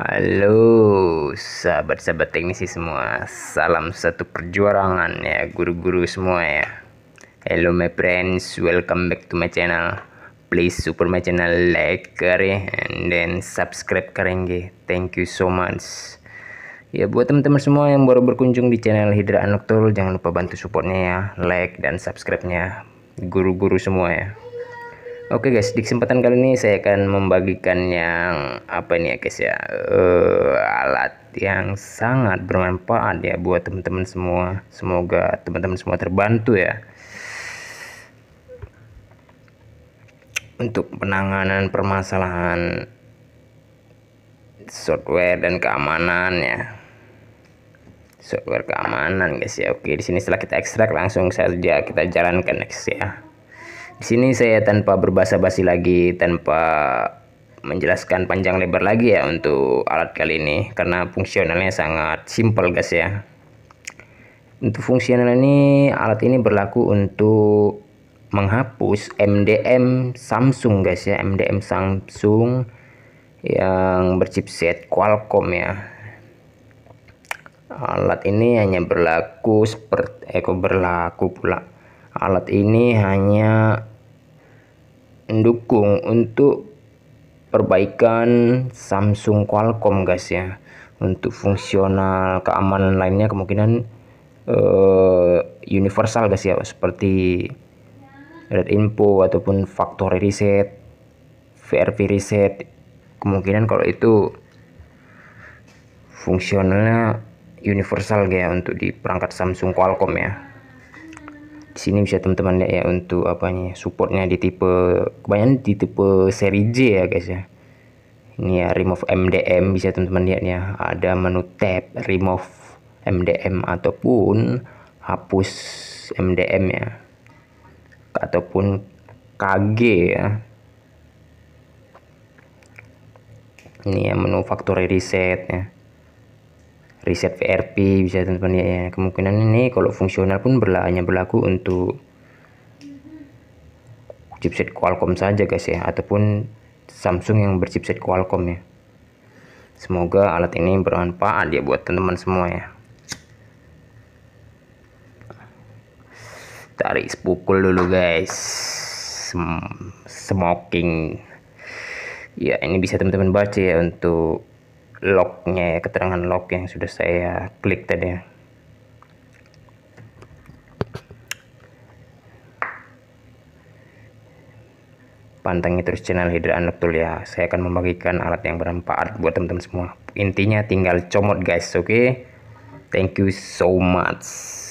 Halo sahabat-sahabat teknisi semua Salam satu perjuangan ya guru-guru semua ya Hello my friends welcome back to my channel Please support my channel like kare and then subscribe karengge Thank you so much Ya buat teman-teman semua yang baru berkunjung di channel Hidra Anak Jangan lupa bantu supportnya ya Like dan subscribe-nya Guru-guru semua ya Oke guys, di kesempatan kali ini saya akan membagikan yang apa ini ya guys ya, uh, alat yang sangat bermanfaat ya buat teman-teman semua. Semoga teman-teman semua terbantu ya. Untuk penanganan permasalahan software dan keamanan ya. Software keamanan guys ya. Oke, di sini setelah kita ekstrak langsung saja kita jalankan next ya. Di sini saya tanpa berbasa basi lagi, tanpa menjelaskan panjang lebar lagi ya untuk alat kali ini karena fungsionalnya sangat simpel guys ya. Untuk fungsional ini alat ini berlaku untuk menghapus MDM Samsung guys ya, MDM Samsung yang berchipset Qualcomm ya. Alat ini hanya berlaku seperti eh kok berlaku pula. Alat ini hanya mendukung untuk perbaikan Samsung Qualcomm guys ya untuk fungsional keamanan lainnya kemungkinan uh, universal guys ya seperti red info ataupun factory reset VRP reset kemungkinan kalau itu fungsionalnya universal ya untuk di perangkat Samsung Qualcomm ya sini bisa teman-teman lihat ya untuk apa apanya supportnya di tipe kebanyakan di tipe seri J ya guys ya ini ya remove MDM bisa teman-teman lihat ya ada menu tab remove MDM ataupun hapus MDM ya ataupun KG ya ini ya menu factory reset ya riset VRP bisa teman-teman ya, ya kemungkinan ini kalau fungsional pun berla hanya berlaku untuk chipset Qualcomm saja guys ya ataupun Samsung yang berchipset Qualcomm ya semoga alat ini bermanfaat ya buat teman-teman semua ya tarik spukul dulu guys Sem smoking ya ini bisa teman-teman baca ya untuk lognya ya, keterangan log yang sudah saya klik tadi ya. Pantengin terus channel Hidra Anak Tool ya. Saya akan membagikan alat yang bermanfaat buat teman-teman semua. Intinya tinggal comot guys, oke? Okay? Thank you so much.